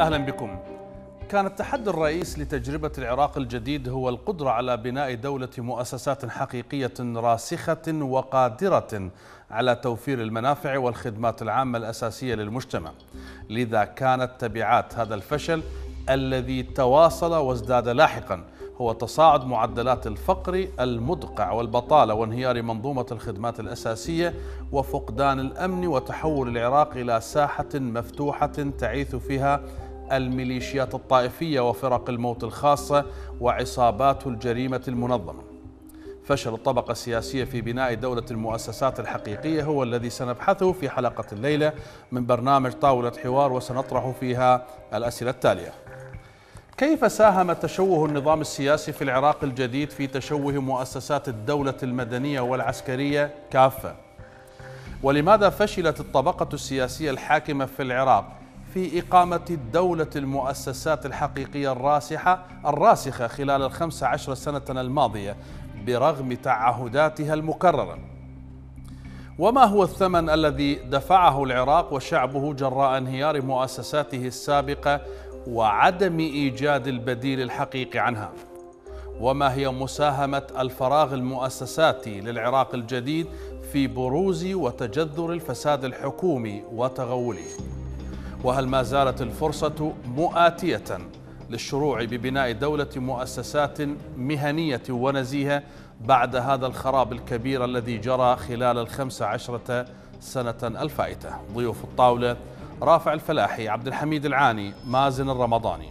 أهلا بكم كان التحدي الرئيس لتجربة العراق الجديد هو القدرة على بناء دولة مؤسسات حقيقية راسخة وقادرة على توفير المنافع والخدمات العامة الأساسية للمجتمع لذا كانت تبعات هذا الفشل الذي تواصل وازداد لاحقاً هو تصاعد معدلات الفقر المدقع والبطالة وانهيار منظومة الخدمات الأساسية وفقدان الأمن وتحول العراق إلى ساحة مفتوحة تعيث فيها الميليشيات الطائفية وفرق الموت الخاصة وعصابات الجريمة المنظمة فشل الطبقة السياسية في بناء دولة المؤسسات الحقيقية هو الذي سنبحثه في حلقة الليلة من برنامج طاولة حوار وسنطرح فيها الأسئلة التالية كيف ساهم تشوه النظام السياسي في العراق الجديد في تشوه مؤسسات الدولة المدنية والعسكرية كافة؟ ولماذا فشلت الطبقة السياسية الحاكمة في العراق في إقامة الدولة المؤسسات الحقيقية الراسحة الراسخة خلال الخمس عشر سنة الماضية برغم تعهداتها المكررة وما هو الثمن الذي دفعه العراق وشعبه جراء انهيار مؤسساته السابقة وعدم ايجاد البديل الحقيقي عنها وما هي مساهمه الفراغ المؤسساتي للعراق الجديد في بروز وتجذر الفساد الحكومي وتغوله وهل ما زالت الفرصه مؤاتيه للشروع ببناء دوله مؤسسات مهنيه ونزيهه بعد هذا الخراب الكبير الذي جرى خلال الخمس عشره سنه الفائته ضيوف الطاوله رافع الفلاحي عبد الحميد العاني مازن الرمضاني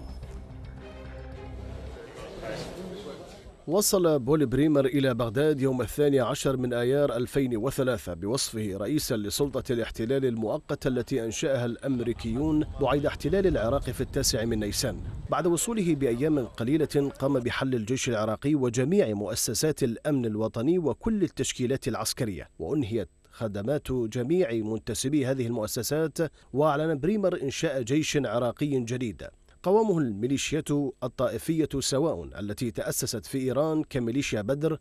وصل بول بريمر إلى بغداد يوم الثاني عشر من آيار 2003 بوصفه رئيسا لسلطة الاحتلال المؤقتة التي أنشأها الأمريكيون بعد احتلال العراق في التاسع من نيسان بعد وصوله بأيام قليلة قام بحل الجيش العراقي وجميع مؤسسات الأمن الوطني وكل التشكيلات العسكرية وأنهيت خدمات جميع منتسبي هذه المؤسسات وأعلن بريمر إنشاء جيش عراقي جديد قوامه الميليشيات الطائفية سواء التي تأسست في إيران كميليشيا بدر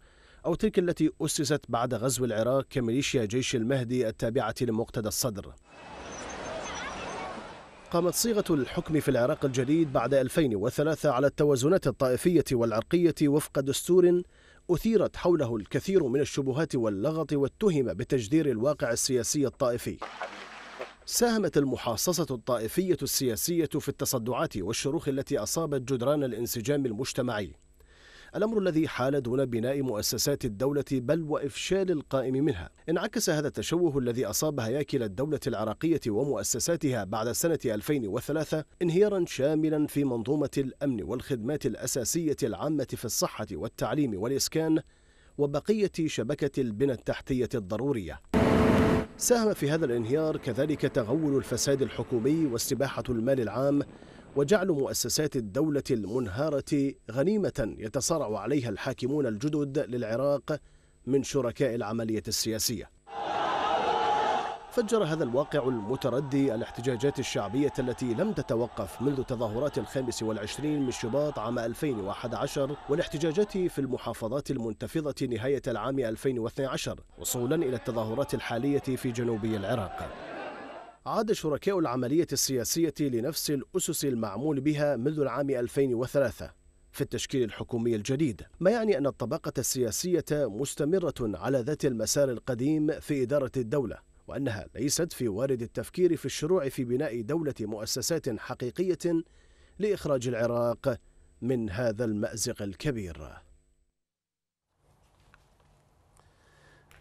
أو تلك التي أسست بعد غزو العراق كميليشيا جيش المهدي التابعة لمقتدى الصدر قامت صيغة الحكم في العراق الجديد بعد 2003 على التوازنات الطائفية والعرقية وفق دستور أثيرت حوله الكثير من الشبهات واللغط واتهم بتجدير الواقع السياسي الطائفي ساهمت المحاصصة الطائفية السياسية في التصدعات والشروخ التي أصابت جدران الانسجام المجتمعي الأمر الذي حال دون بناء مؤسسات الدولة بل وإفشال القائم منها انعكس هذا التشوه الذي أصاب هياكل الدولة العراقية ومؤسساتها بعد سنة 2003 انهيارا شاملا في منظومة الأمن والخدمات الأساسية العامة في الصحة والتعليم والإسكان وبقية شبكة البنى التحتية الضرورية ساهم في هذا الانهيار كذلك تغول الفساد الحكومي واستباحة المال العام وجعل مؤسسات الدولة المنهارة غنيمة يتصارع عليها الحاكمون الجدد للعراق من شركاء العملية السياسية فجر هذا الواقع المتردي الاحتجاجات الشعبية التي لم تتوقف منذ تظاهرات الخامس والعشرين من شباط عام 2011 والاحتجاجات في المحافظات المنتفضة نهاية العام 2012 وصولا إلى التظاهرات الحالية في جنوب العراق عاد شركاء العملية السياسية لنفس الأسس المعمول بها منذ العام 2003 في التشكيل الحكومي الجديد ما يعني أن الطبقة السياسية مستمرة على ذات المسار القديم في إدارة الدولة وأنها ليست في وارد التفكير في الشروع في بناء دولة مؤسسات حقيقية لإخراج العراق من هذا المأزق الكبير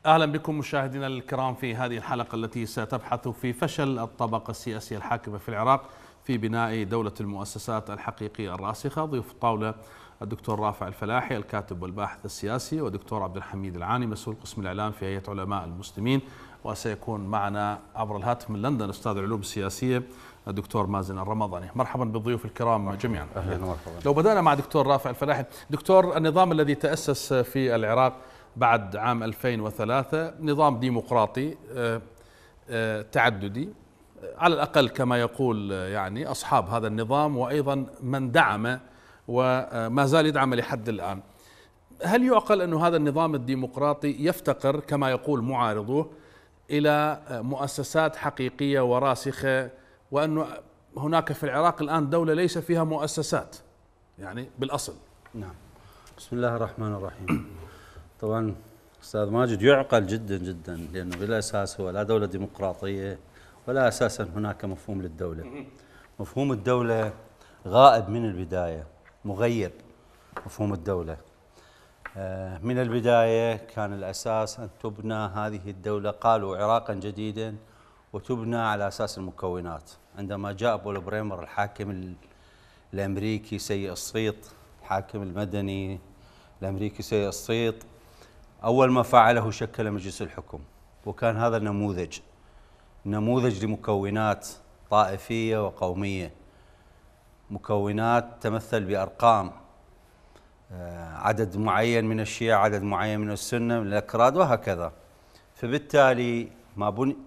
اهلا بكم مشاهدينا الكرام في هذه الحلقه التي ستبحث في فشل الطبقه السياسيه الحاكمه في العراق في بناء دوله المؤسسات الحقيقيه الراسخه ضيوف الطاوله الدكتور رافع الفلاحي الكاتب والباحث السياسي ودكتور عبد الحميد العاني مسؤول قسم الاعلام في هيئه علماء المسلمين وسيكون معنا عبر الهاتف من لندن استاذ العلوم السياسيه الدكتور مازن الرمضاني مرحبا بالضيوف الكرام مرحبا. جميعا اهلا مرحبا لو بدانا مع دكتور رافع الفلاحي دكتور النظام الذي تاسس في العراق بعد عام 2003 نظام ديمقراطي آه، آه، تعددي على الأقل كما يقول آه، يعني أصحاب هذا النظام وأيضا من دعم وما زال يدعم لحد الآن هل يعقل أن هذا النظام الديمقراطي يفتقر كما يقول معارضوه إلى مؤسسات حقيقية وراسخة وأن هناك في العراق الآن دولة ليس فيها مؤسسات يعني بالأصل نعم بسم الله الرحمن الرحيم طبعا استاذ ماجد يعقل جدا جدا لانه بالاساس هو لا دوله ديمقراطيه ولا اساسا هناك مفهوم للدوله. مفهوم الدوله غائب من البدايه مغيب مفهوم الدوله. آه، من البدايه كان الاساس ان تبنى هذه الدوله قالوا عراقا جديدا وتبنى على اساس المكونات. عندما جاء بول بريمر الحاكم الامريكي سيء الصيت الحاكم المدني الامريكي سيء الصيت أول ما فعله شكل مجلس الحكم وكان هذا نموذج نموذج لمكونات طائفية وقومية مكونات تمثل بأرقام آه، عدد معين من الشيعة عدد معين من السنة من الأكراد وهكذا فبالتالي ما بني,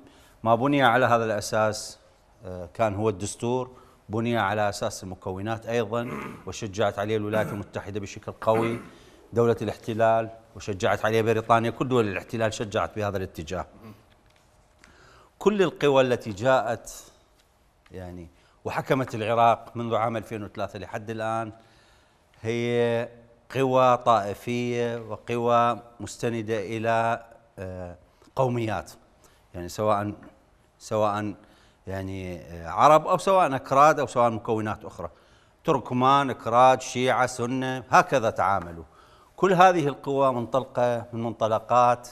ما بني على هذا الأساس آه، كان هو الدستور بني على أساس المكونات أيضا وشجعت عليه الولايات المتحدة بشكل قوي دولة الاحتلال وشجعت عليه بريطانيا كل دول الاحتلال شجعت بهذا الاتجاه كل القوى التي جاءت يعني وحكمت العراق منذ عام 2003 لحد الآن هي قوى طائفية وقوى مستندة إلى آه، قوميات يعني سواء سواء يعني آه، عرب أو سواء أكراد أو سواء مكونات أخرى تركمان أكراد شيعة سنة هكذا تعاملوا كل هذه القوى منطلقة من منطلقات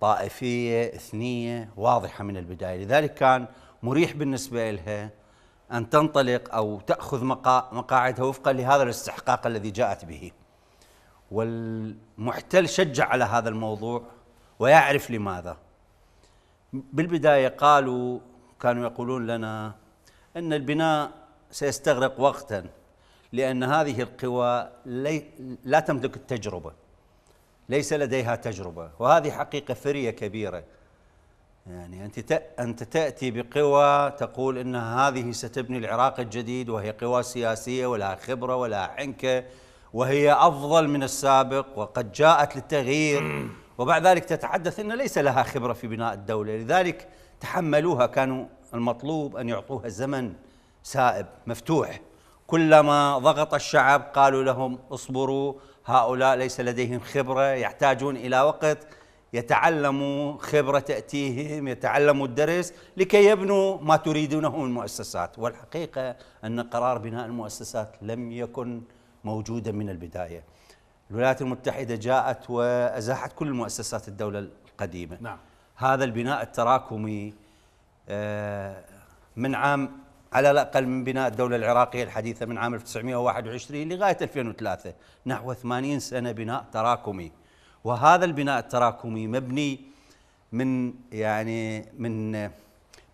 طائفية إثنية واضحة من البداية لذلك كان مريح بالنسبة لها أن تنطلق أو تأخذ مقاعدها وفقا لهذا الاستحقاق الذي جاءت به والمحتل شجع على هذا الموضوع ويعرف لماذا بالبداية قالوا كانوا يقولون لنا أن البناء سيستغرق وقتا لأن هذه القوى لي لا تملك التجربة ليس لديها تجربة وهذه حقيقة ثرية كبيرة يعني أنت أنت تأتي بقوى تقول أن هذه ستبني العراق الجديد وهي قوى سياسية ولها خبرة ولها حنكة وهي أفضل من السابق وقد جاءت للتغيير وبعد ذلك تتحدث أن ليس لها خبرة في بناء الدولة لذلك تحملوها كانوا المطلوب أن يعطوها زمن سائب مفتوح كلما ضغط الشعب قالوا لهم اصبروا هؤلاء ليس لديهم خبرة يحتاجون إلى وقت يتعلموا خبرة تأتيهم يتعلموا الدرس لكي يبنوا ما تريدونه من مؤسسات والحقيقة أن قرار بناء المؤسسات لم يكن موجودا من البداية الولايات المتحدة جاءت وأزاحت كل مؤسسات الدولة القديمة نعم. هذا البناء التراكمي آه، من عام على الأقل من بناء الدولة العراقية الحديثة من عام 1921 لغاية 2003 نحو 80 سنة بناء تراكمي وهذا البناء التراكمي مبني من يعني من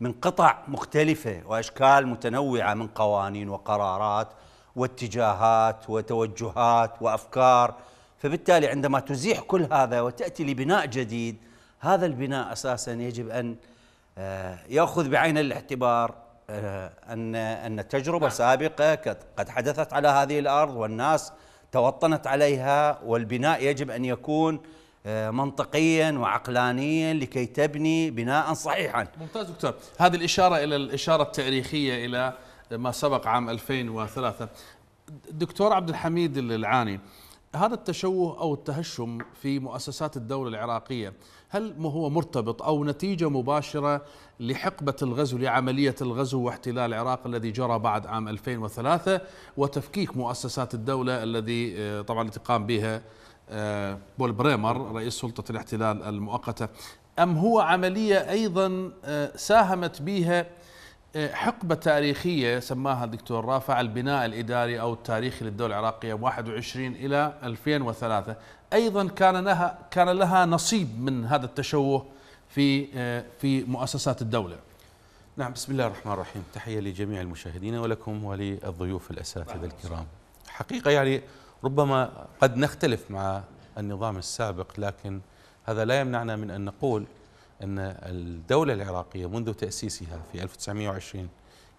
من قطع مختلفة وأشكال متنوعة من قوانين وقرارات واتجاهات وتوجهات وأفكار فبالتالي عندما تزيح كل هذا وتأتي لبناء جديد هذا البناء أساسا يجب أن آه، يأخذ بعين الاعتبار آه، أن أن التجربة نعم. سابقة قد حدثت على هذه الأرض والناس توطنت عليها والبناء يجب أن يكون آه، منطقيا وعقلانيا لكي تبني بناء صحيحا ممتاز دكتور هذه الإشارة إلى الإشارة التاريخية إلى ما سبق عام 2003 دكتور عبد الحميد العاني هذا التشوه او التهشم في مؤسسات الدوله العراقيه هل ما هو مرتبط او نتيجه مباشره لحقبه الغزو لعمليه الغزو واحتلال العراق الذي جرى بعد عام 2003 وتفكيك مؤسسات الدوله الذي آه، طبعا التي قام بها آه، بول بريمر رئيس سلطه الاحتلال المؤقته ام هو عمليه ايضا آه، ساهمت بها آه، حقبة تاريخية سماها الدكتور رافع البناء الإداري أو التاريخي للدولة العراقية 21 إلى 2003 أيضا كان لها كان لها نصيب من هذا التشوه في آه، في مؤسسات الدولة نعم بسم الله الرحمن الرحيم تحية لجميع المشاهدين ولكم وللضيوف الأساتذة نعم. الكرام حقيقة يعني ربما قد نختلف مع النظام السابق لكن هذا لا يمنعنا من أن نقول أن الدولة العراقية منذ تأسيسها في 1920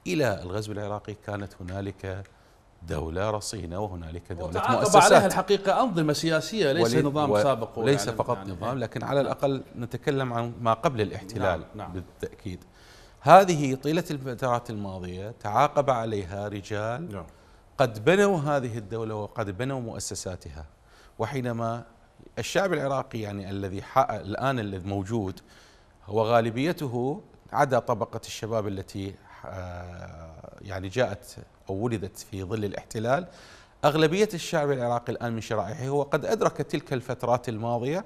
إلى الغزو العراقي كانت هنالك دولة رصينة وهنالك دولة مؤسسات عليها الحقيقة أنظمة سياسية ليس نظام سابق ليس يعني فقط يعني نظام لكن على نعم. الأقل نتكلم عن ما قبل الاحتلال نعم نعم بالتأكيد هذه طيلة الفترات الماضية تعاقب عليها رجال نعم قد بنوا هذه الدولة وقد بنوا مؤسساتها وحينما الشعب العراقي يعني الذي الآن الذي موجود وغالبيته عدا طبقة الشباب التي آه، يعني جاءت أو ولدت في ظل الاحتلال أغلبية الشعب العراقي الآن من شرائحه هو قد أدرك تلك الفترات الماضية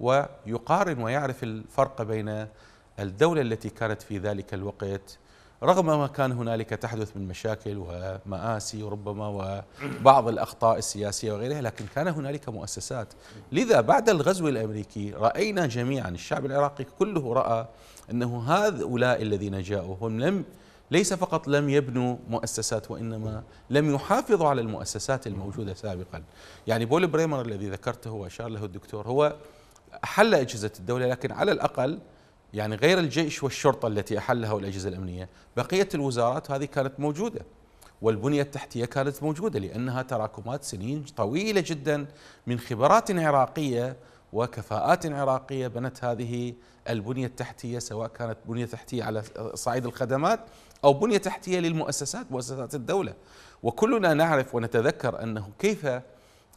ويقارن ويعرف الفرق بين الدولة التي كانت في ذلك الوقت رغم ما كان هنالك تحدث من مشاكل ومآسي ربما وبعض الأخطاء السياسية وغيرها لكن كان هنالك مؤسسات لذا بعد الغزو الأمريكي رأينا جميعا الشعب العراقي كله رأى أنه هؤلاء الذين جاءوا هم لم ليس فقط لم يبنوا مؤسسات وإنما لم يحافظوا على المؤسسات الموجودة سابقا يعني بول بريمر الذي ذكرته وأشار له الدكتور هو حل أجهزة الدولة لكن على الأقل يعني غير الجيش والشرطة التي أحلها والأجهزة الأمنية بقية الوزارات هذه كانت موجودة والبنية التحتية كانت موجودة لأنها تراكمات سنين طويلة جدا من خبرات عراقية وكفاءات عراقية بنت هذه البنية التحتية سواء كانت بنية تحتية على صعيد الخدمات أو بنية تحتية للمؤسسات مؤسسات الدولة وكلنا نعرف ونتذكر أنه كيف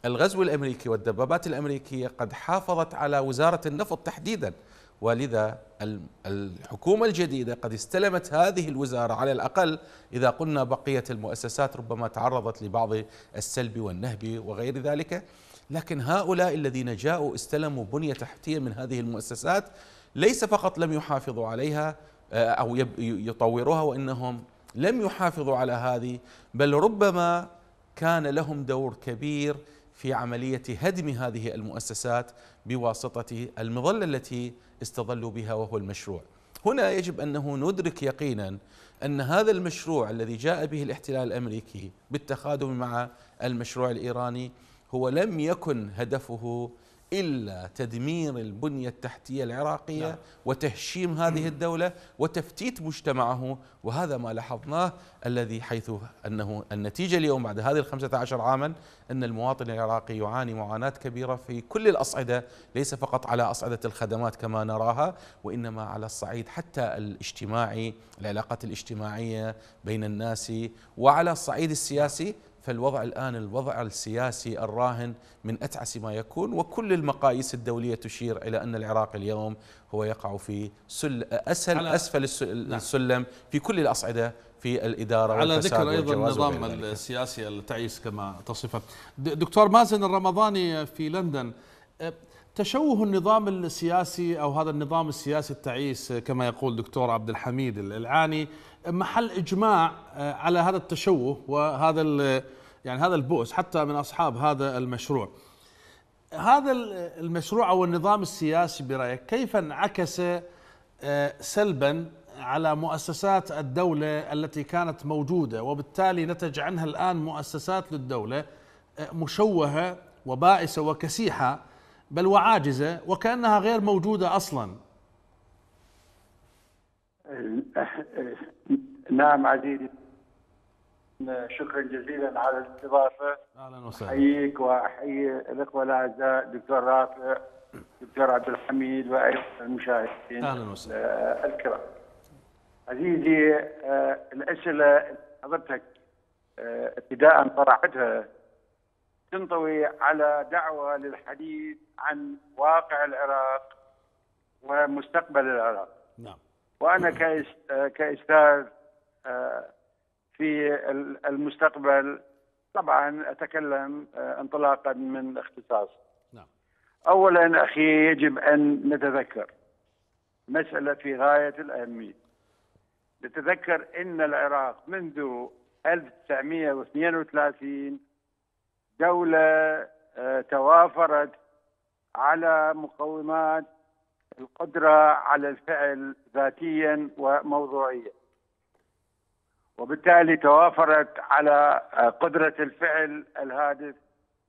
الغزو الأمريكي والدبابات الأمريكية قد حافظت على وزارة النفط تحديداً ولذا الحكومة الجديدة قد استلمت هذه الوزارة على الأقل إذا قلنا بقية المؤسسات ربما تعرضت لبعض السلب والنهب وغير ذلك لكن هؤلاء الذين جاءوا استلموا بنية تحتية من هذه المؤسسات ليس فقط لم يحافظوا عليها آه، أو يطوروها وإنهم لم يحافظوا على هذه بل ربما كان لهم دور كبير في عملية هدم هذه المؤسسات بواسطة المظلة التي استظلوا بها وهو المشروع هنا يجب أنه ندرك يقينا أن هذا المشروع الذي جاء به الاحتلال الأمريكي بالتخادم مع المشروع الإيراني هو لم يكن هدفه إلا تدمير البنية التحتية العراقية نعم. وتهشيم هذه الدولة وتفتيت مجتمعه وهذا ما لاحظناه الذي حيث أنه النتيجة اليوم بعد هذه الخمسة عشر عاما أن المواطن العراقي يعاني معاناة كبيرة في كل الأصعدة ليس فقط على أصعدة الخدمات كما نراها وإنما على الصعيد حتى الاجتماعي العلاقات الاجتماعية بين الناس وعلى الصعيد السياسي فالوضع الآن الوضع السياسي الراهن من أتعس ما يكون وكل المقاييس الدولية تشير إلى أن العراق اليوم هو يقع في سل اسهل أسفل نعم. السلم في كل الأصعدة في الإدارة على ذكر أيضا النظام السياسي التعيس كما تصفه دكتور مازن الرمضاني في لندن تشوه النظام السياسي أو هذا النظام السياسي التعيس كما يقول دكتور عبد الحميد العاني محل اجماع آه، على هذا التشوه وهذا يعني هذا البؤس حتى من اصحاب هذا المشروع. هذا المشروع او النظام السياسي برايك كيف انعكس آه، سلبا على مؤسسات الدوله التي كانت موجوده وبالتالي نتج عنها الان مؤسسات للدوله آه، مشوهه وبائسه وكسيحه بل وعاجزه وكانها غير موجوده اصلا. نعم عزيزي شكرا جزيلا على الاستضافه اهلا وسهلا احييك واحيي الاخوه الاعزاء دكتور رافع دكتور عبد الحميد وايضا المشاهدين اهلا وسهلا آه، الكرام عزيزي آه، الاسئله حضرتك آه، ابتداء طرحتها تنطوي على دعوه للحديث عن واقع العراق ومستقبل العراق نعم وانا كاستاذ آه، في المستقبل طبعا اتكلم آه، انطلاقا من اختصاص نعم. اولا اخي يجب ان نتذكر مساله في غايه الاهميه نتذكر ان العراق منذ 1932 دوله آه، توافرت على مقومات القدره على الفعل ذاتيا وموضوعيا وبالتالي توافرت على قدرة الفعل الهادف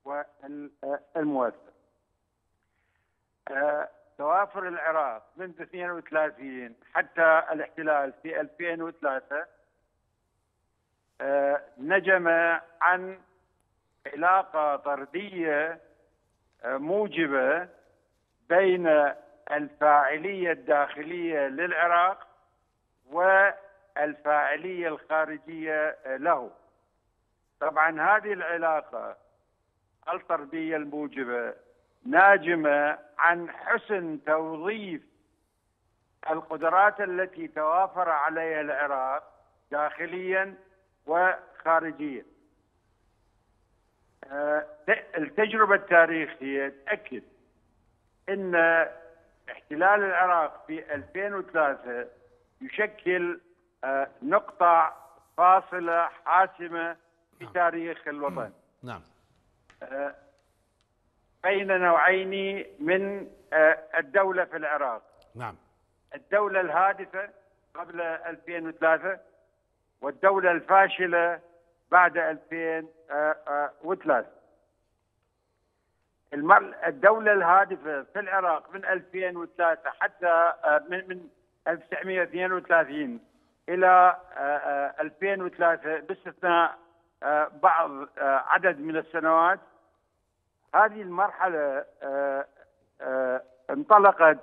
والمؤثر توافر العراق منذ 32 حتى الاحتلال في 2003 نجم عن علاقة طردية موجبة بين الفاعلية الداخلية للعراق و الفاعليه الخارجيه له. طبعا هذه العلاقه الطرديه الموجبه ناجمه عن حسن توظيف القدرات التي توافر عليها العراق داخليا وخارجيا. أه، التجربه التاريخيه تاكد ان احتلال العراق في 2003 يشكل نقطة فاصلة حاسمة في نعم. تاريخ الوطن نعم آه، بين نوعين من آه، الدولة في العراق نعم الدولة الهادفة قبل 2003 والدولة الفاشلة بعد 2003 الدولة الهادفة في العراق من 2003 حتى آه، من 1932 الى 2003 آه، آه، باستثناء آه، بعض عدد من السنوات هذه المرحله انطلقت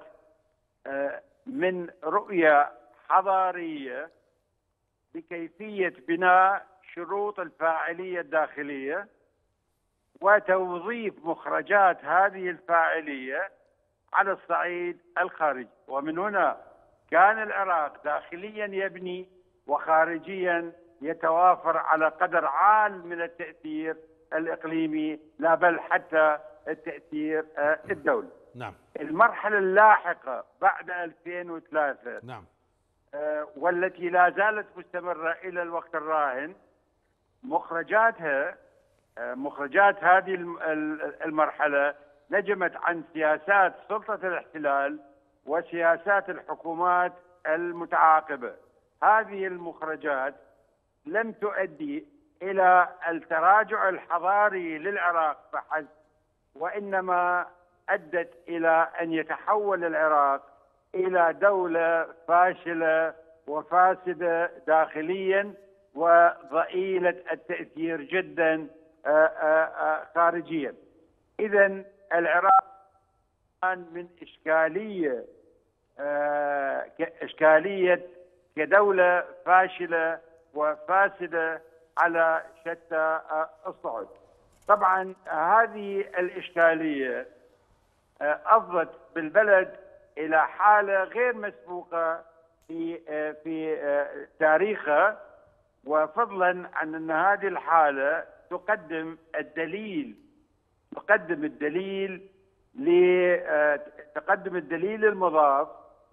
من رؤيه حضاريه بكيفيه بناء شروط الفاعليه الداخليه وتوظيف مخرجات هذه الفاعليه على الصعيد الخارجي ومن هنا كان العراق داخليا يبني وخارجيا يتوافر على قدر عال من التأثير الإقليمي لا بل حتى التأثير آه، نعم. الدولي نعم المرحلة اللاحقة بعد 2003 نعم آه، والتي لا زالت مستمرة إلى الوقت الراهن مخرجاتها آه، مخرجات هذه المرحلة نجمت عن سياسات سلطة الاحتلال وسياسات الحكومات المتعاقبه هذه المخرجات لم تؤدي الى التراجع الحضاري للعراق فحسب وانما ادت الى ان يتحول العراق الى دوله فاشله وفاسده داخليا وضئيله التاثير جدا آه، آه، آه، خارجيا اذا العراق من اشكاليه آه، إشكالية كدولة فاشلة وفاسدة على شتى الصعد طبعا هذه الإشكالية أفضت آه، بالبلد إلى حالة غير مسبوقة في آه، في تاريخها وفضلا عن أن هذه الحالة تقدم الدليل تقدم الدليل لتقدم الدليل المضاف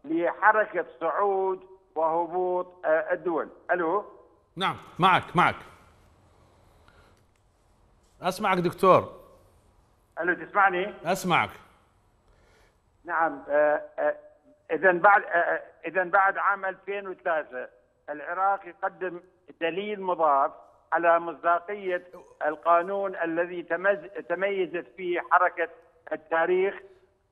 لحركة صعود وهبوط آه، الدول ألو نعم معك معك أسمعك دكتور ألو تسمعني أسمعك نعم آه، آه، إذا بعد إذا بعد عام 2003 العراق يقدم دليل مضاف على مصداقية القانون الذي تميزت فيه حركة التاريخ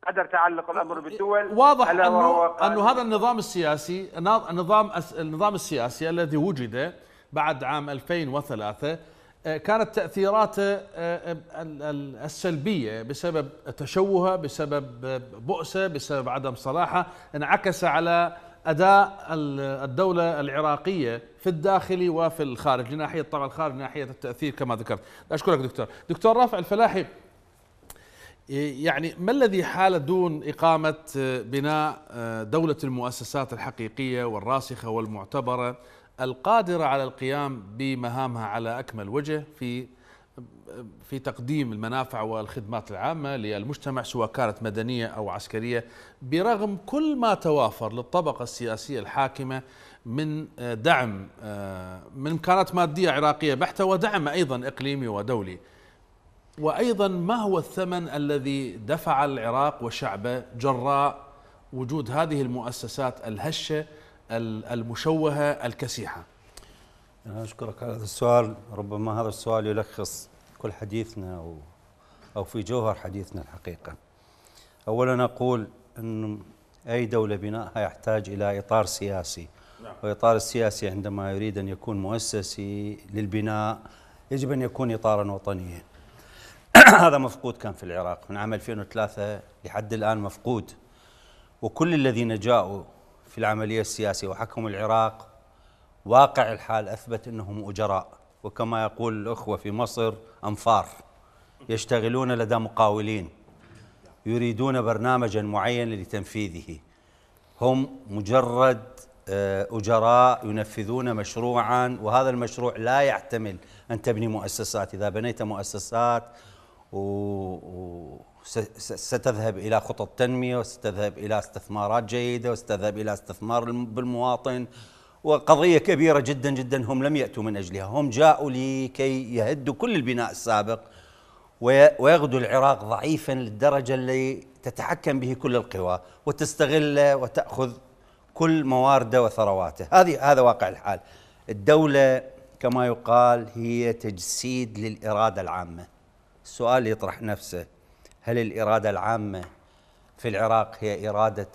قدر تعلق الامر أه، بالدول واضح انه انه هذا النظام السياسي نظام النظام السياسي الذي وجد بعد عام 2003 أه، كانت تاثيراته أه، السلبيه بسبب تشوهه بسبب بؤسه بسبب عدم صلاحه انعكس على اداء الدوله العراقيه في الداخل وفي الخارج ناحيه طبعا الخارج ناحيه التاثير كما ذكرت اشكرك دكتور دكتور رافع الفلاحي يعني ما الذي حال دون إقامة آه، بناء آه، دولة المؤسسات الحقيقية والراسخة والمعتبرة القادرة على القيام بمهامها على أكمل وجه في آه، في تقديم المنافع والخدمات العامة للمجتمع سواء كانت مدنية أو عسكرية برغم كل ما توافر للطبقة السياسية الحاكمة من دعم من إمكانات مادية عراقية بحتة ودعم أيضا إقليمي ودولي وأيضا ما هو الثمن الذي دفع العراق وشعبه جراء وجود هذه المؤسسات الهشة المشوهة الكسيحة أنا أشكرك على هذا السؤال ربما هذا السؤال يلخص كل حديثنا و أو في جوهر حديثنا الحقيقة أولا أقول أن أي دولة بنائها يحتاج إلى إطار سياسي نعم. وإطار السياسي عندما يريد أن يكون مؤسسي للبناء يجب أن يكون إطارا وطنيا هذا مفقود كان في العراق من عام 2003 لحد الآن مفقود وكل الذين جاءوا في العملية السياسية وحكموا العراق واقع الحال أثبت أنهم أجراء وكما يقول الأخوة في مصر أنفار يشتغلون لدى مقاولين يريدون برنامجا معينا لتنفيذه هم مجرد آه، أجراء ينفذون مشروعا وهذا المشروع لا يحتمل أن تبني مؤسسات إذا بنيت مؤسسات وستذهب إلى خطط تنمية وستذهب إلى استثمارات جيدة وستذهب إلى استثمار بالمواطن وقضية كبيرة جدا جدا هم لم يأتوا من أجلها هم جاءوا لكي يهدوا كل البناء السابق ويغدو العراق ضعيفا للدرجة اللي تتحكم به كل القوى وتستغله وتأخذ كل موارده وثرواته هذه هذا واقع الحال الدولة كما يقال هي تجسيد للإرادة العامة السؤال يطرح نفسه هل الإرادة العامة في العراق هي إرادة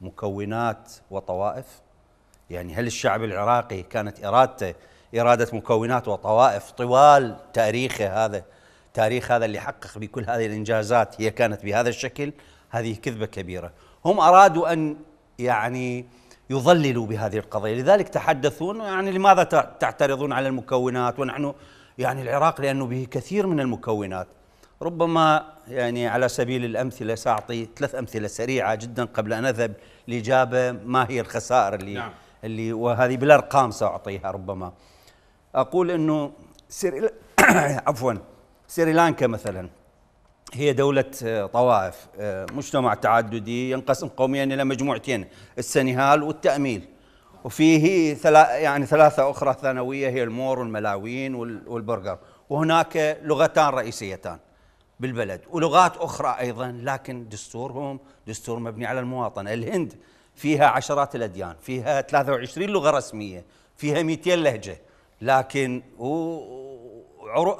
مكونات وطوائف؟ يعني هل الشعب العراقي كانت إرادته إرادة مكونات وطوائف طوال تاريخه هذا تاريخ هذا اللي حقق بكل هذه الإنجازات هي كانت بهذا الشكل هذه كذبة كبيرة هم أرادوا أن يعني يضللوا بهذه القضية لذلك تحدثون يعني لماذا تعترضون على المكونات ونحن يعني العراق لأنه به كثير من المكونات ربما يعني على سبيل الأمثلة سأعطي ثلاث أمثلة سريعة جدا قبل أن أذهب لإجابة ما هي الخسائر اللي نعم. اللي وهذه بالأرقام سأعطيها ربما أقول أنه سريل... عفوا سريلانكا مثلا هي دولة آه، طوائف آه، مجتمع تعددي ينقسم قوميا إلى مجموعتين السنهال والتأميل وفيه يعني ثلاثة أخرى ثانوية هي المور والملاوين والبرجر وهناك لغتان رئيسيتان بالبلد ولغات أخرى أيضا لكن دستورهم دستور مبني على المواطنة الهند فيها عشرات الأديان فيها 23 لغة رسمية فيها 200 لهجة لكن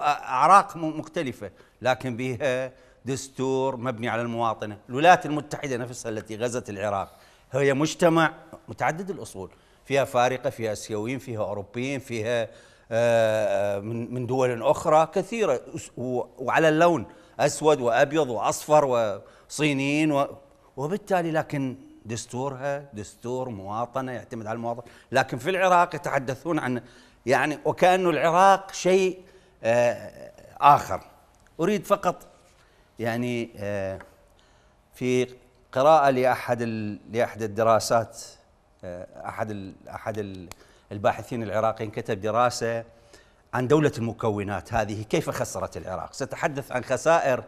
أعراق مختلفة لكن بها دستور مبني على المواطنة الولايات المتحدة نفسها التي غزت العراق هي مجتمع متعدد الأصول فيها فارقة فيها آسيويين فيها أوروبيين فيها آه، آه، من من دول أخرى كثيرة وعلى اللون أسود وأبيض وأصفر وصينيين وبالتالي لكن دستورها دستور مواطنة يعتمد على المواطن لكن في العراق يتحدثون عن يعني وكأنه العراق شيء آه، آخر أريد فقط يعني في قراءة لأحد لأحد الدراسات آه، أحد أحد الباحثين العراقيين كتب دراسة عن دولة المكونات هذه كيف خسرت العراق سأتحدث عن خسائر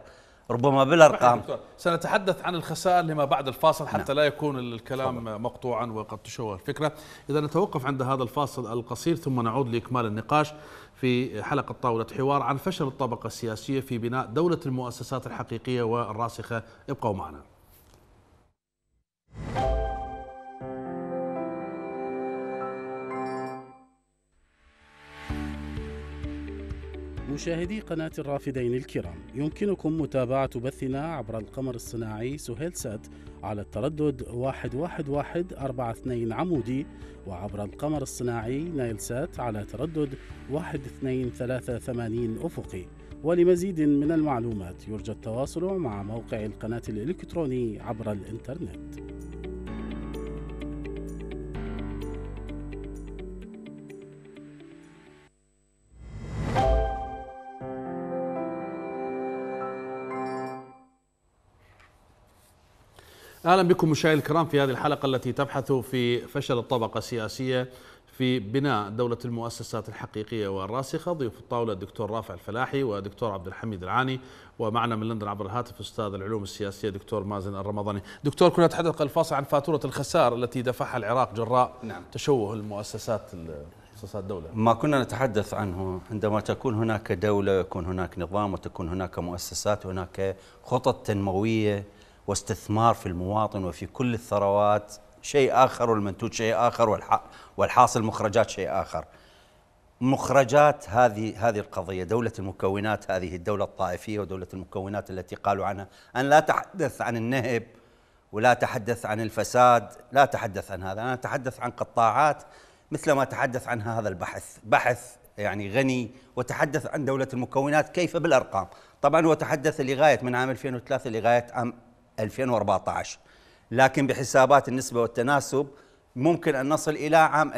ربما بالارقام نعم سنتحدث عن الخسائر لما بعد الفاصل حتى نعم. لا يكون الكلام مقطوعا وقد تشوه الفكره اذا نتوقف عند هذا الفاصل القصير ثم نعود لاكمال النقاش في حلقه طاوله حوار عن فشل الطبقه السياسيه في بناء دوله المؤسسات الحقيقيه والراسخه ابقوا معنا مشاهدي قناة الرافدين الكرام يمكنكم متابعة بثنا عبر القمر الصناعي سهيل سات على التردد 11142 عمودي وعبر القمر الصناعي نايل سات على تردد 1238 أفقي ولمزيد من المعلومات يرجى التواصل مع موقع القناة الإلكتروني عبر الإنترنت اهلا بكم مشاهدي الكرام في هذه الحلقه التي تبحث في فشل الطبقه السياسيه في بناء دولة المؤسسات الحقيقية والراسخة ضيوف الطاولة الدكتور رافع الفلاحي ودكتور عبد الحميد العاني ومعنا من لندن عبر الهاتف أستاذ العلوم السياسية دكتور مازن الرمضاني دكتور كنا نتحدث قبل الفاصل عن فاتورة الخسارة التي دفعها العراق جراء نعم. تشوه المؤسسات مؤسسات الدولة ما كنا نتحدث عنه عندما تكون هناك دولة يكون هناك نظام وتكون هناك مؤسسات هناك خطط تنموية واستثمار في المواطن وفي كل الثروات شيء آخر والمنتوج شيء آخر والحاصل مخرجات شيء آخر مخرجات هذه هذه القضيه دوله المكونات هذه الدوله الطائفيه ودوله المكونات التي قالوا عنها انا لا اتحدث عن النهب ولا اتحدث عن الفساد لا اتحدث عن هذا انا اتحدث عن قطاعات مثل ما تحدث عنها هذا البحث بحث يعني غني وتحدث عن دوله المكونات كيف بالارقام طبعا هو تحدث لغايه من عام 2003 لغايه عام 2014 لكن بحسابات النسبة والتناسب ممكن أن نصل إلى عام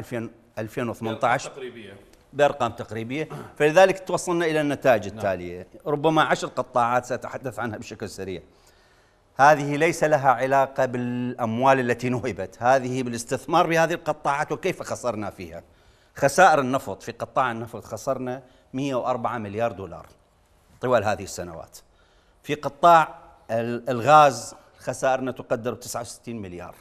2018 تقريبية بأرقام تقريبية فلذلك توصلنا إلى النتائج نعم. التالية ربما عشر قطاعات سأتحدث عنها بشكل سريع هذه ليس لها علاقة بالأموال التي نهبت هذه بالاستثمار بهذه القطاعات وكيف خسرنا فيها خسائر النفط في قطاع النفط خسرنا 104 مليار دولار طوال هذه السنوات في قطاع الغاز خسائرنا تقدر ب 69 مليار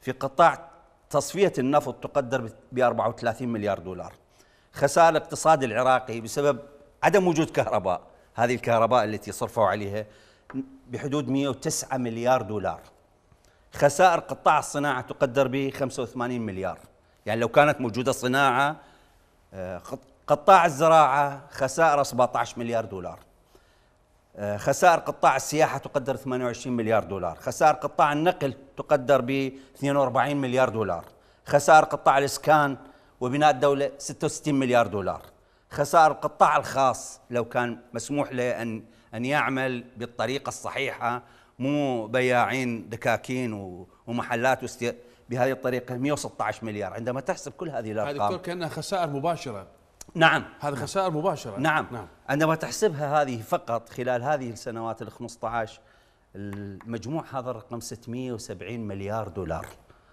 في قطاع تصفية النفط تقدر ب 34 مليار دولار خسائر الاقتصاد العراقي بسبب عدم وجود كهرباء هذه الكهرباء التي صرفوا عليها بحدود 109 مليار دولار خسائر قطاع الصناعة تقدر ب 85 مليار يعني لو كانت موجودة صناعة آه، قطاع الزراعة خسائر 17 مليار دولار آه، خسائر قطاع السياحة تقدر 28 مليار دولار خسائر قطاع النقل تقدر ب 42 مليار دولار خسائر قطاع الإسكان وبناء الدولة 66 مليار دولار خسائر القطاع الخاص لو كان مسموح له أن أن يعمل بالطريقة الصحيحة مو بياعين دكاكين ومحلات بهذه الطريقة 116 مليار عندما تحسب كل هذه الأرقام هذه كأنها خسائر مباشرة نعم هذا نعم. خسائر مباشرة نعم, نعم. عندما تحسبها هذه فقط خلال هذه السنوات ال 15 المجموع هذا الرقم 670 مليار دولار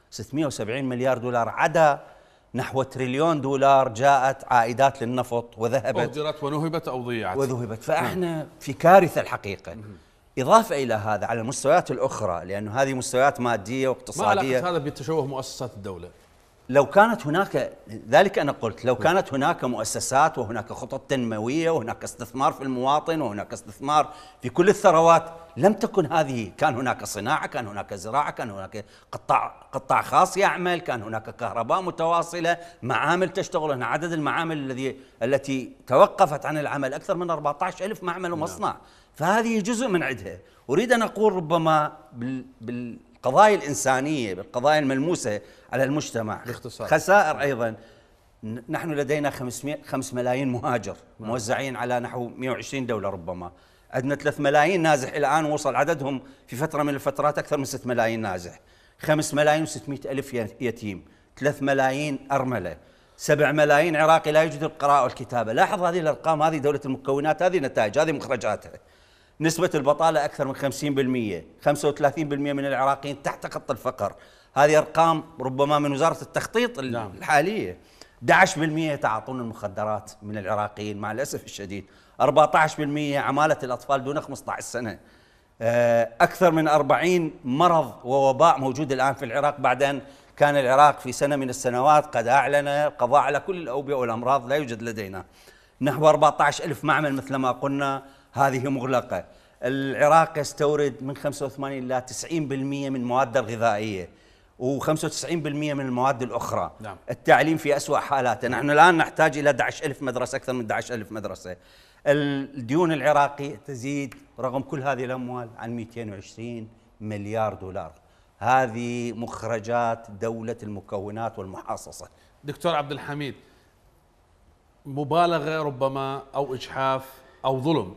670 مليار دولار عدا نحو تريليون دولار جاءت عائدات للنفط وذهبت أهدرت ونهبت أو ضيعت وذهبت نعم. فإحنا في كارثة الحقيقة إضافة إلى هذا على المستويات الأخرى لأن هذه مستويات مادية واقتصادية ما هذا بتشوه مؤسسات الدولة؟ لو كانت هناك ذلك انا قلت لو كانت هناك مؤسسات وهناك خطط تنمويه وهناك استثمار في المواطن وهناك استثمار في كل الثروات لم تكن هذه كان هناك صناعه كان هناك زراعه كان هناك قطاع قطاع خاص يعمل كان هناك كهرباء متواصله معامل تشتغل هنا عدد المعامل الذي التي توقفت عن العمل اكثر من 14000 معمل ومصنع نعم. فهذه جزء من عدها اريد ان اقول ربما بال, بال بالقضايا الإنسانية بالقضايا الملموسة على المجتمع باختصار خسائر أيضا نحن لدينا 500 5 ملايين مهاجر موزعين على نحو 120 دولة ربما عندنا 3 ملايين نازح الآن وصل عددهم في فترة من الفترات أكثر من 6 ملايين نازح 5 ملايين و600 ألف يتيم 3 ملايين أرملة 7 ملايين عراقي لا يجد القراءة والكتابة لاحظ هذه الأرقام هذه دولة المكونات هذه نتائج هذه مخرجاتها نسبة البطالة أكثر من 50% 35% من العراقيين تحت خط الفقر هذه أرقام ربما من وزارة التخطيط نعم. الحالية 11% يتعاطون المخدرات من العراقيين مع الأسف الشديد 14% عمالة الأطفال دون 15 سنة آه، أكثر من 40 مرض ووباء موجود الآن في العراق بعد أن كان العراق في سنة من السنوات قد أعلن القضاء على كل الأوبئة والأمراض لا يوجد لدينا نحو 14 ألف معمل مثل ما قلنا هذه مغلقة العراق يستورد من 85 إلى 90% من المواد الغذائية و95% من المواد الأخرى نعم. التعليم في أسوأ حالاته نحن الآن نحتاج إلى 11000 مدرسة أكثر من 11000 مدرسة الديون العراقية تزيد رغم كل هذه الأموال عن 220 مليار دولار هذه مخرجات دولة المكونات والمحاصصة دكتور عبد الحميد مبالغة ربما أو إجحاف أو ظلم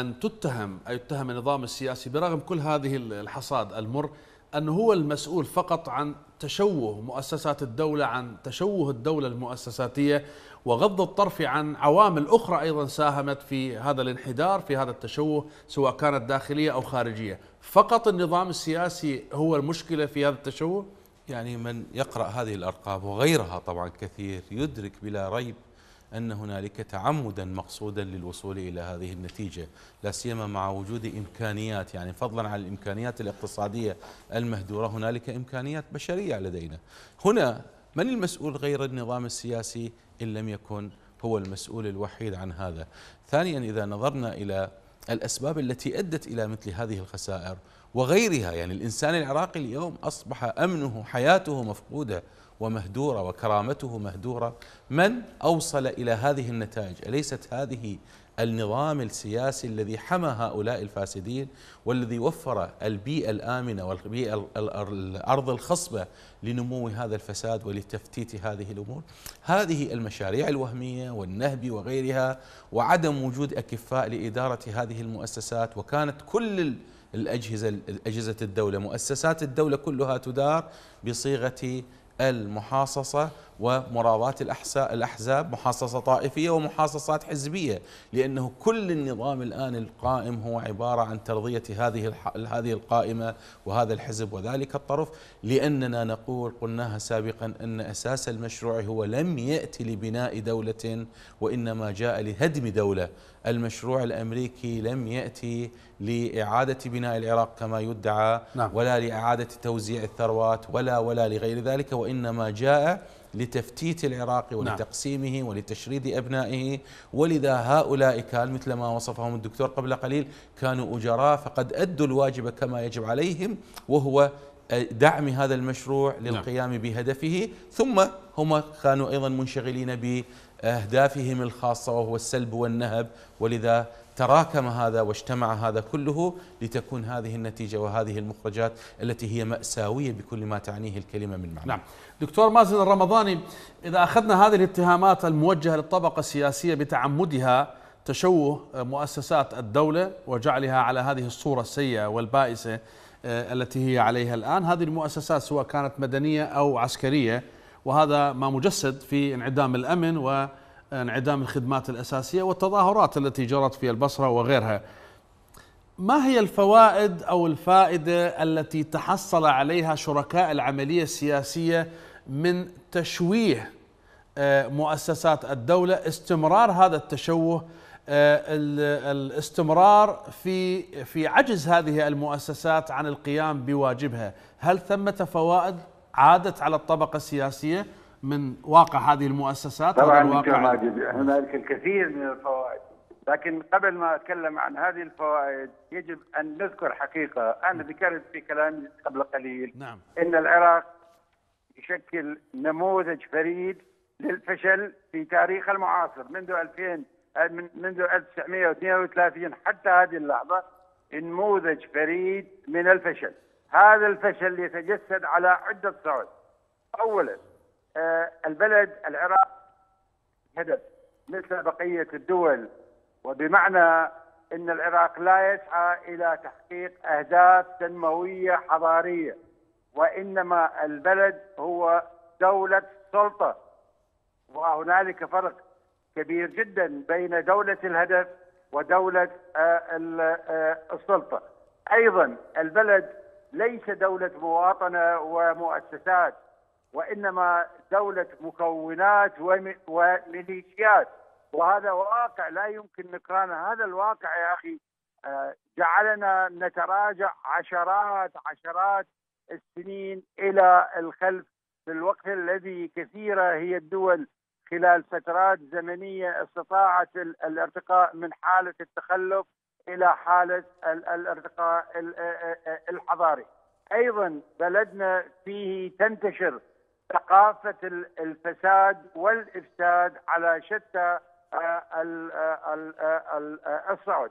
أن تتهم أي يتهم النظام السياسي برغم كل هذه الحصاد المر أنه هو المسؤول فقط عن تشوه مؤسسات الدولة عن تشوه الدولة المؤسساتية وغض الطرف عن عوامل أخرى أيضا ساهمت في هذا الانحدار في هذا التشوه سواء كانت داخلية أو خارجية فقط النظام السياسي هو المشكلة في هذا التشوه؟ يعني من يقرأ هذه الأرقام وغيرها طبعا كثير يدرك بلا ريب أن هنالك تعمدا مقصودا للوصول إلى هذه النتيجة لا سيما مع وجود إمكانيات يعني فضلا عن الإمكانيات الاقتصادية المهدورة هنالك إمكانيات بشرية لدينا هنا من المسؤول غير النظام السياسي إن لم يكن هو المسؤول الوحيد عن هذا ثانيا إذا نظرنا إلى الأسباب التي أدت إلى مثل هذه الخسائر وغيرها يعني الإنسان العراقي اليوم أصبح أمنه حياته مفقودة ومهدورة وكرامته مهدورة من أوصل إلى هذه النتائج أليست هذه النظام السياسي الذي حمى هؤلاء الفاسدين والذي وفر البيئة الآمنة والبيئة الأرض الخصبة لنمو هذا الفساد ولتفتيت هذه الأمور هذه المشاريع الوهمية والنهب وغيرها وعدم وجود أكفاء لإدارة هذه المؤسسات وكانت كل الأجهزة أجهزة الدولة مؤسسات الدولة كلها تدار بصيغة المحاصصة ومراضاة الأحزاب محاصصة طائفية ومحاصصات حزبية لأنه كل النظام الآن القائم هو عبارة عن ترضية هذه هذه القائمة وهذا الحزب وذلك الطرف لأننا نقول قلناها سابقا أن أساس المشروع هو لم يأتي لبناء دولة وإنما جاء لهدم دولة المشروع الأمريكي لم يأتي لإعادة بناء العراق كما يدعى نعم. ولا لإعادة توزيع الثروات ولا ولا لغير ذلك وإنما جاء لتفتيت العراق نعم. ولتقسيمه نعم. ولتشريد أبنائه ولذا هؤلاء كان مثل ما وصفهم الدكتور قبل قليل كانوا أجراء فقد أدوا الواجب كما يجب عليهم وهو دعم هذا المشروع نعم. للقيام بهدفه ثم هم كانوا أيضا منشغلين ب أهدافهم الخاصة وهو السلب والنهب ولذا تراكم هذا واجتمع هذا كله لتكون هذه النتيجة وهذه المخرجات التي هي مأساوية بكل ما تعنيه الكلمة من معنى نعم دكتور مازن الرمضاني إذا أخذنا هذه الاتهامات الموجهة للطبقة السياسية بتعمدها تشوه مؤسسات الدولة وجعلها على هذه الصورة السيئة والبائسة آه، التي هي عليها الآن هذه المؤسسات سواء كانت مدنية أو عسكرية وهذا ما مجسد في انعدام الامن وانعدام الخدمات الاساسيه والتظاهرات التي جرت في البصره وغيرها. ما هي الفوائد او الفائده التي تحصل عليها شركاء العمليه السياسيه من تشويه آه، مؤسسات الدوله، استمرار هذا التشوه آه، الاستمرار في في عجز هذه المؤسسات عن القيام بواجبها، هل ثمة فوائد عادت على الطبقة السياسية من واقع هذه المؤسسات طبعا الواقع هنالك الكثير من الفوائد لكن قبل ما اتكلم عن هذه الفوائد يجب ان نذكر حقيقه انا نعم. ذكرت في كلامي قبل قليل نعم. ان العراق يشكل نموذج فريد للفشل في تاريخ المعاصر منذ 2000 منذ 1932 حتى هذه اللحظه نموذج فريد من الفشل هذا الفشل يتجسد على عدة صعد أولا آه، البلد العراق هدف مثل بقية الدول وبمعنى أن العراق لا يسعى إلى تحقيق أهداف تنموية حضارية وإنما البلد هو دولة سلطة وهنالك فرق كبير جدا بين دولة الهدف ودولة آه، آه، السلطة أيضا البلد ليس دولة مواطنة ومؤسسات وإنما دولة مكونات وميليشيات وهذا واقع لا يمكن نكرانه هذا الواقع يا أخي آه، جعلنا نتراجع عشرات عشرات السنين إلى الخلف في الوقت الذي كثيرة هي الدول خلال فترات زمنية استطاعت الارتقاء من حالة التخلف الى حاله الارتقاء الحضاري. ايضا بلدنا فيه تنتشر ثقافه الفساد والافساد على شتى آه، آه، آه، الصعد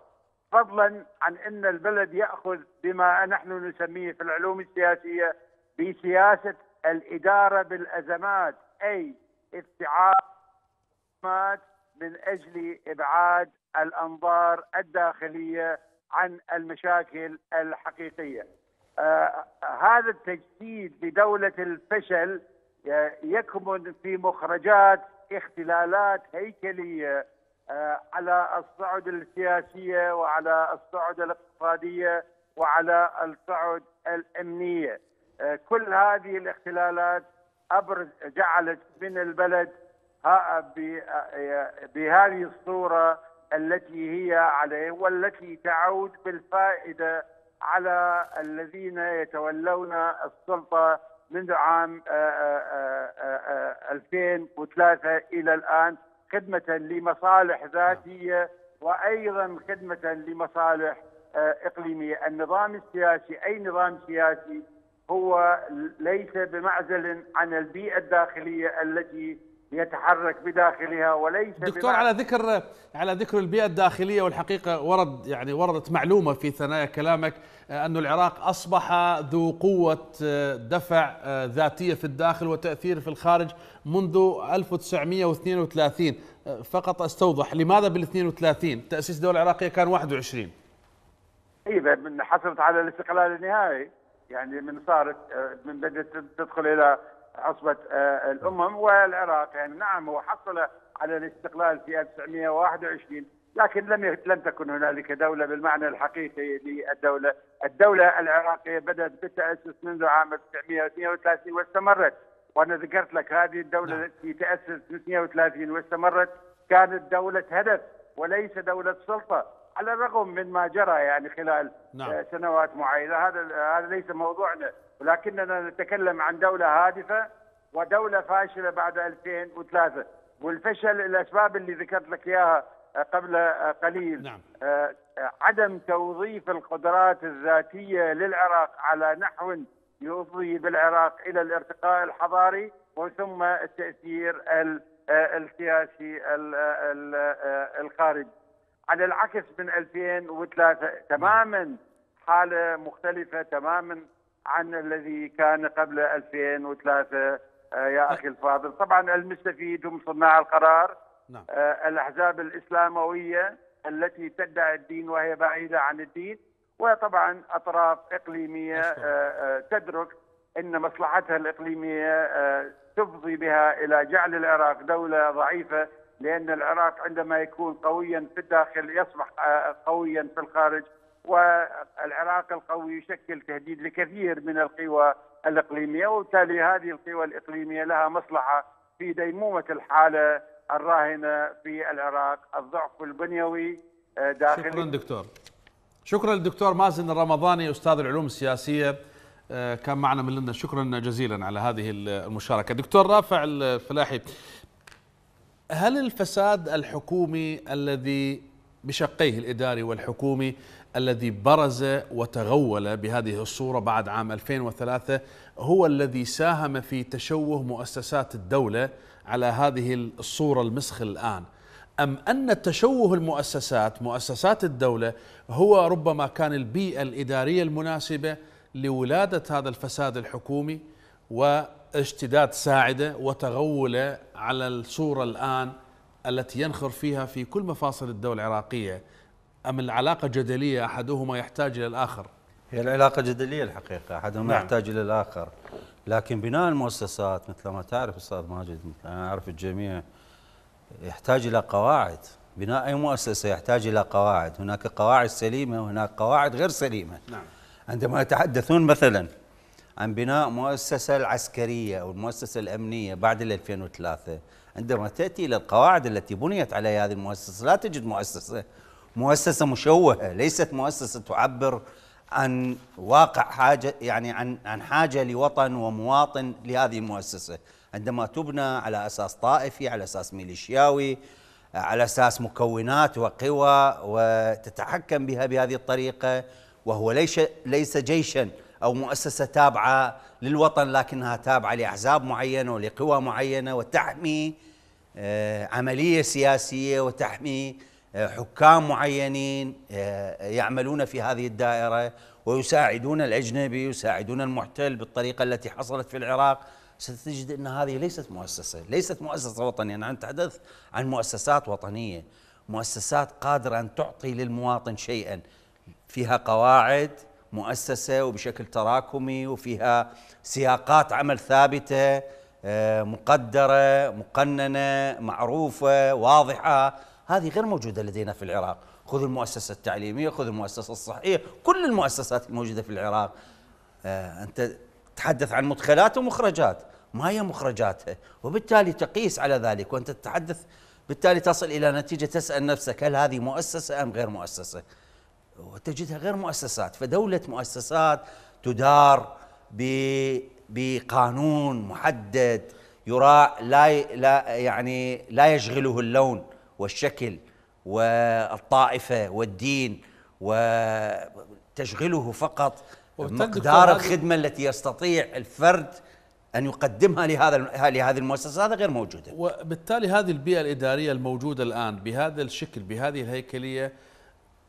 فضلا عن ان البلد ياخذ بما نحن نسميه في العلوم السياسيه بسياسه الاداره بالازمات اي افتعال من اجل ابعاد الانظار الداخليه عن المشاكل الحقيقيه. آه، هذا التجسيد لدوله الفشل آه، يكمن في مخرجات اختلالات هيكليه آه، على الصعد السياسيه وعلى الصعد الاقتصاديه وعلى الصعد الامنيه. كل هذه الاختلالات ابرز جعلت من البلد بهذه الصوره التي هي عليه والتي تعود بالفائده على الذين يتولون السلطه منذ عام 2003 آه، آه، آه، الى الان خدمه لمصالح ذاتيه وايضا خدمه لمصالح اقليميه، النظام السياسي اي نظام سياسي هو ليس بمعزل عن البيئه الداخليه التي يتحرك بداخلها وليس دكتور على ذكر على ذكر البيئه الداخليه والحقيقه ورد يعني وردت معلومه في ثنايا كلامك آه، أن العراق أصبح ذو قوة آه، دفع آه، ذاتية في الداخل وتأثير في الخارج منذ 1932 فقط أستوضح لماذا بال 32 تأسيس الدولة العراقية كان 21 إذا إيه، من حصلت على الاستقلال النهائي يعني من صارت من بدأت تدخل إلى عصبه آه، الامم والعراق يعني نعم هو حصل على الاستقلال في 1921 لكن لم لم تكن هنالك دوله بالمعنى الحقيقي للدوله، الدوله العراقيه بدات بالتاسس منذ عام 1932 واستمرت وانا ذكرت لك هذه الدوله نعم. التي تاسست في 32 واستمرت كانت دوله هدف وليس دوله سلطه على الرغم من ما جرى يعني خلال نعم. آه، سنوات معينه هذا هذا ليس موضوعنا ولكننا نتكلم عن دولة هادفة ودولة فاشلة بعد 2003 والفشل الأسباب اللي ذكرت لك إياها آه، قبل آه، قليل نعم. آه، عدم توظيف القدرات الذاتية للعراق على نحو يفضي بالعراق إلى الارتقاء الحضاري وثم التأثير السياسي الخارجي على العكس من 2003 تماما حالة مختلفة تماما عن الذي كان قبل 2003 آه، يا نعم. اخي الفاضل طبعا المستفيد هم صناع القرار نعم. آه، الاحزاب الاسلامويه التي تدعي الدين وهي بعيده عن الدين وطبعا اطراف اقليميه آه، تدرك ان مصلحتها الاقليميه تفضي بها الى جعل العراق دوله ضعيفه لان العراق عندما يكون قويا في الداخل يصبح قويا في الخارج والعراق القوي يشكل تهديد لكثير من القوى الاقليميه وبالتالي هذه القوى الاقليميه لها مصلحه في ديمومه الحاله الراهنه في العراق الضعف البنيوي آه، داخل شكرا دكتور شكرا للدكتور مازن الرمضاني استاذ العلوم السياسيه آه، كان معنا من لندن شكرا جزيلا على هذه المشاركه دكتور رافع الفلاحي هل الفساد الحكومي الذي بشقيه الاداري والحكومي الذي برز وتغول بهذه الصورة بعد عام 2003 هو الذي ساهم في تشوه مؤسسات الدولة على هذه الصورة المسخ الآن أم أن تشوه المؤسسات مؤسسات الدولة هو ربما كان البيئة الإدارية المناسبة لولادة هذا الفساد الحكومي واشتداد ساعدة وتغوله على الصورة الآن التي ينخر فيها في كل مفاصل الدولة العراقية أم العلاقة جدلية أحدهما يحتاج إلى الآخر هي العلاقة جدلية الحقيقة أحدهما نعم. يحتاج إلى الآخر لكن بناء المؤسسات مثل ما تعرف أستاذ ماجد مثل أنا أعرف الجميع يحتاج إلى قواعد بناء أي مؤسسة يحتاج إلى قواعد هناك قواعد سليمة وهناك قواعد غير سليمة نعم. عندما يتحدثون مثلا عن بناء مؤسسة العسكرية أو المؤسسة الأمنية بعد 2003 عندما تأتي إلى القواعد التي بنيت عليها هذه المؤسسة لا تجد مؤسسة مؤسسة مشوهة ليست مؤسسة تعبر عن واقع حاجة يعني عن عن حاجة لوطن ومواطن لهذه المؤسسة عندما تبنى على أساس طائفي على أساس ميليشياوي على أساس مكونات وقوى وتتحكم بها بهذه الطريقة وهو ليس ليس جيشا أو مؤسسة تابعة للوطن لكنها تابعة لأحزاب معينة ولقوى معينة وتحمي آه، عملية سياسية وتحمي حكام معينين آه، يعملون في هذه الدائرة ويساعدون الأجنبي يساعدون المحتل بالطريقة التي حصلت في العراق ستجد أن هذه ليست مؤسسة ليست مؤسسة وطنية أنا نتحدث عن مؤسسات وطنية مؤسسات قادرة أن تعطي للمواطن شيئا فيها قواعد مؤسسة وبشكل تراكمي وفيها سياقات عمل ثابتة آه، مقدرة مقننة معروفة واضحة هذه غير موجودة لدينا في العراق خذ المؤسسة التعليمية خذ المؤسسة الصحية كل المؤسسات الموجودة في العراق آه، أنت تتحدث عن مدخلات ومخرجات ما هي مخرجاتها وبالتالي تقيس على ذلك وأنت تتحدث بالتالي تصل إلى نتيجة تسأل نفسك هل هذه مؤسسة أم غير مؤسسة وتجدها غير مؤسسات فدولة مؤسسات تدار بقانون محدد يراع لا لا يعني لا يشغله اللون والشكل والطائفة والدين وتشغله فقط مقدار الخدمة التي يستطيع الفرد أن يقدمها لهذا لهذه المؤسسة هذا غير موجودة وبالتالي هذه البيئة الإدارية الموجودة الآن بهذا الشكل بهذه الهيكلية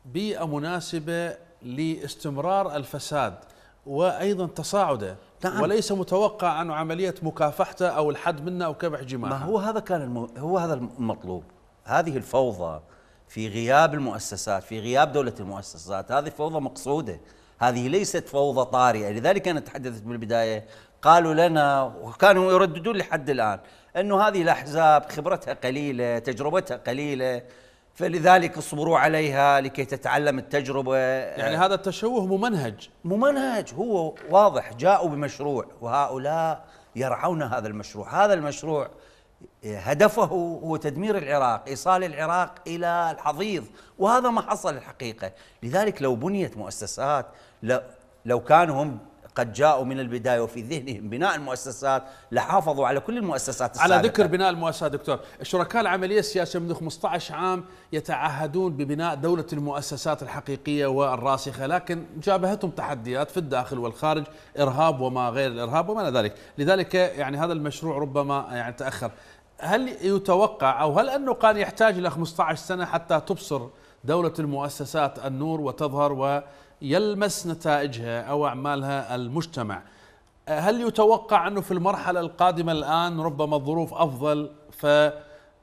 بيئة مناسبة لاستمرار الفساد وايضا تصاعده نعم. وليس متوقع عن عمليه مكافحته او الحد منه او كبح جماعه ما هو هذا كان المو... هو هذا المطلوب هذه الفوضى في غياب المؤسسات في غياب دولة المؤسسات هذه فوضى مقصودة هذه ليست فوضى طارئة لذلك أنا تحدثت بالبداية قالوا لنا وكانوا يرددون لحد الآن أنه هذه الأحزاب خبرتها قليلة تجربتها قليلة فلذلك اصبروا عليها لكي تتعلم التجربة يعني هذا التشوه ممنهج ممنهج هو واضح جاءوا بمشروع وهؤلاء يرعون هذا المشروع هذا المشروع هدفه هو تدمير العراق إيصال العراق إلى الحضيض وهذا ما حصل الحقيقة لذلك لو بنيت مؤسسات لو كانوا هم قد جاءوا من البدايه وفي ذهنهم بناء المؤسسات لحافظوا على كل المؤسسات السابقه. على ذكر بناء المؤسسات دكتور، الشركاء العمليه السياسيه منذ 15 عام يتعهدون ببناء دوله المؤسسات الحقيقيه والراسخه، لكن جابهتهم تحديات في الداخل والخارج، ارهاب وما غير الارهاب وما الى ذلك، لذلك يعني هذا المشروع ربما يعني تاخر. هل يتوقع او هل انه كان يحتاج الى 15 سنه حتى تبصر دوله المؤسسات النور وتظهر و يلمس نتائجها أو أعمالها المجتمع هل يتوقع أنه في المرحلة القادمة الآن ربما الظروف أفضل فيشرع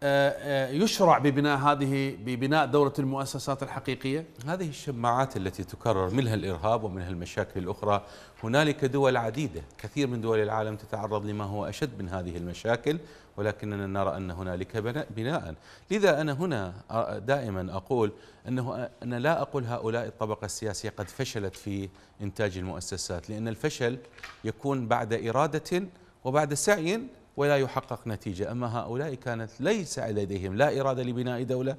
آه، آه، ببناء هذه ببناء دورة المؤسسات الحقيقية؟ هذه الشماعات التي تكرر منها الإرهاب ومنها المشاكل الأخرى هنالك دول عديدة كثير من دول العالم تتعرض لما هو أشد من هذه المشاكل ولكننا نرى أن هنالك بناء لذا أنا هنا دائما أقول أنه أنا لا أقول هؤلاء الطبقة السياسية قد فشلت في إنتاج المؤسسات لأن الفشل يكون بعد إرادة وبعد سعي ولا يحقق نتيجة أما هؤلاء كانت ليس لديهم لا إرادة لبناء دولة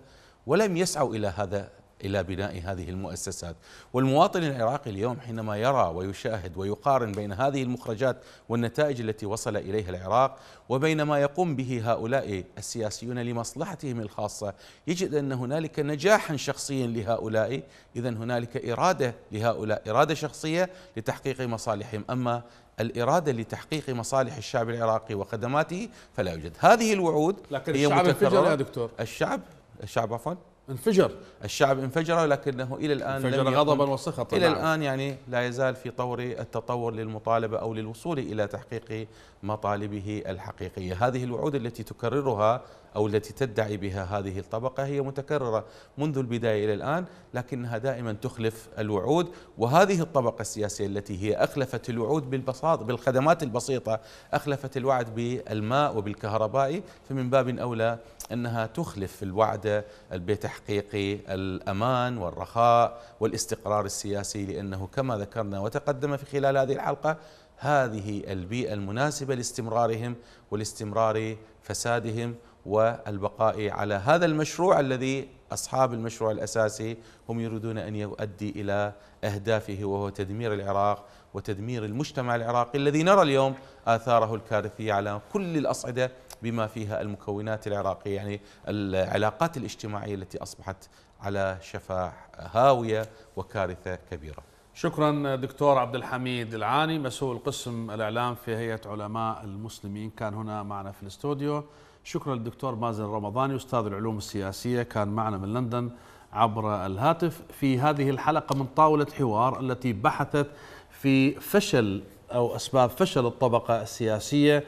ولم يسعوا إلى هذا الى بناء هذه المؤسسات، والمواطن العراقي اليوم حينما يرى ويشاهد ويقارن بين هذه المخرجات والنتائج التي وصل اليها العراق وبين ما يقوم به هؤلاء السياسيون لمصلحتهم الخاصه، يجد ان هنالك نجاحا شخصيا لهؤلاء، اذا هنالك اراده لهؤلاء، اراده شخصيه لتحقيق مصالحهم، اما الإرادة لتحقيق مصالح الشعب العراقي وخدماته فلا يوجد هذه الوعود لكن هي الشعب انفجر يا دكتور الشعب الشعب عفوا انفجر الشعب انفجر لكنه الى الان انفجر غضبا وسخطا الى نعم. الان يعني لا يزال في طور التطور للمطالبه او للوصول الى تحقيق مطالبه الحقيقيه، هذه الوعود التي تكررها أو التي تدعي بها هذه الطبقة هي متكررة منذ البداية إلى الآن لكنها دائما تخلف الوعود وهذه الطبقة السياسية التي هي أخلفت الوعود بالبساط بالخدمات البسيطة أخلفت الوعد بالماء وبالكهرباء فمن باب أولى أنها تخلف الوعد بتحقيق الأمان والرخاء والاستقرار السياسي لأنه كما ذكرنا وتقدم في خلال هذه الحلقة هذه البيئة المناسبة لاستمرارهم ولاستمرار فسادهم والبقاء على هذا المشروع الذي اصحاب المشروع الاساسي هم يريدون ان يؤدي الى اهدافه وهو تدمير العراق وتدمير المجتمع العراقي الذي نرى اليوم اثاره الكارثيه على كل الاصعده بما فيها المكونات العراقيه يعني العلاقات الاجتماعيه التي اصبحت على شفا هاويه وكارثه كبيره. شكرا دكتور عبد الحميد العاني مسؤول قسم الاعلام في هيئه علماء المسلمين كان هنا معنا في الاستوديو. شكرا للدكتور مازن رمضاني أستاذ العلوم السياسية كان معنا من لندن عبر الهاتف في هذه الحلقة من طاولة حوار التي بحثت في فشل أو أسباب فشل الطبقة السياسية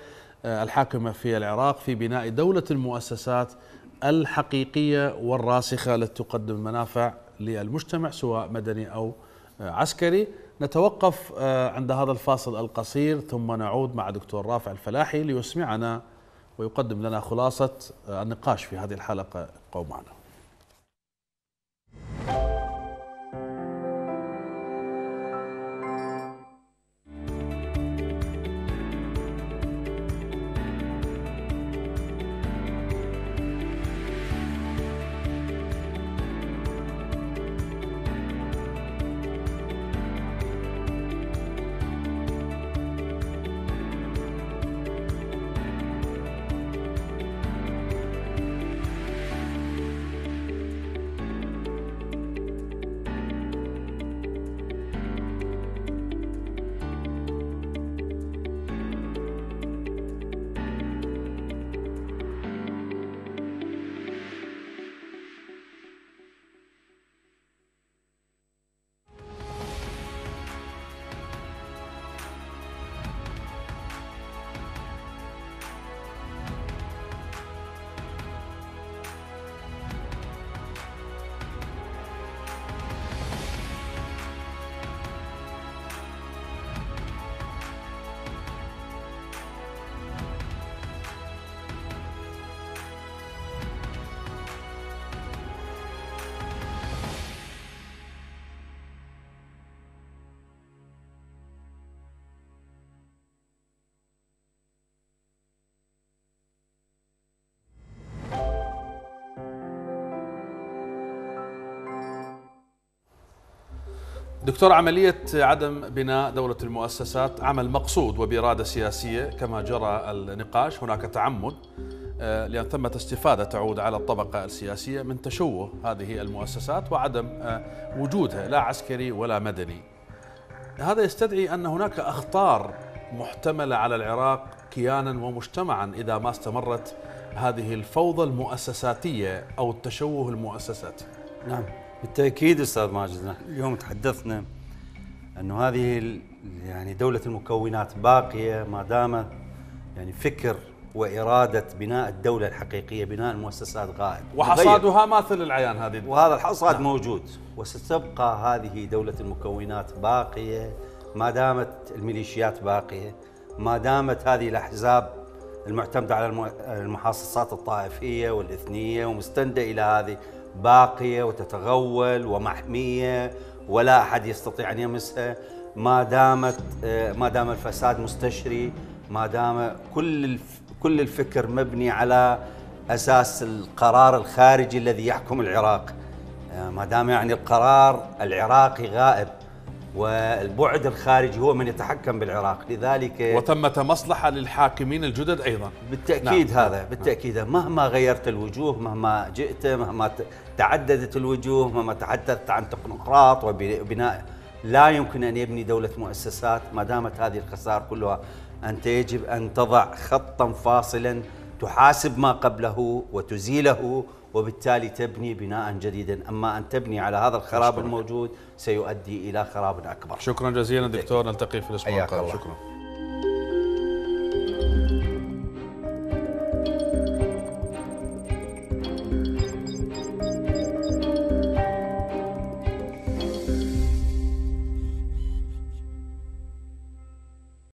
آه، الحاكمة في العراق في بناء دولة المؤسسات الحقيقية والراسخة التي تقدم منافع للمجتمع سواء مدني أو آه، عسكري نتوقف آه، عند هذا الفاصل القصير ثم نعود مع دكتور رافع الفلاحي ليسمعنا ويقدم لنا خلاصة النقاش في هذه الحلقة قومانا دكتور عملية عدم بناء دولة المؤسسات عمل مقصود وبإرادة سياسية كما جرى النقاش هناك تعمد آه، لأن ثمة استفادة تعود على الطبقة السياسية من تشوه هذه المؤسسات وعدم آه، وجودها لا عسكري ولا مدني هذا يستدعي أن هناك أخطار محتملة على العراق كيانا ومجتمعا إذا ما استمرت هذه الفوضى المؤسساتية أو التشوه المؤسساتي نعم بالتاكيد استاذ ماجد اليوم تحدثنا انه هذه يعني دوله المكونات باقيه ما دام يعني فكر واراده بناء الدوله الحقيقيه بناء المؤسسات غائب وحصادها ماثل العيان هذه وهذا الحصاد نعم. موجود وستبقى هذه دوله المكونات باقيه ما دامت الميليشيات باقيه ما دامت هذه الاحزاب المعتمده على المحاصصات الطائفيه والاثنيه ومستنده الى هذه باقية وتتغول ومحمية ولا أحد يستطيع أن يمسها ما دامت ما دام الفساد مستشري ما دام كل كل الفكر مبني على اساس القرار الخارجي الذي يحكم العراق ما دام يعني القرار العراقي غائب والبعد الخارجي هو من يتحكم بالعراق لذلك وثمة مصلحة للحاكمين الجدد أيضا بالتأكيد نعم. هذا بالتأكيد مهما غيرت الوجوه مهما جئت مهما تعددت الوجوه مهما تحدثت عن تقنقراط وبناء لا يمكن أن يبني دولة مؤسسات ما دامت هذه الخسائر كلها أنت يجب أن تضع خطا فاصلا تحاسب ما قبله وتزيله وبالتالي تبني بناء جديدا أما أن تبني على هذا الخراب الموجود سيؤدي إلى خراب أكبر شكرا جزيلا دكتور نلتقي في الأسبوع القادم شكرا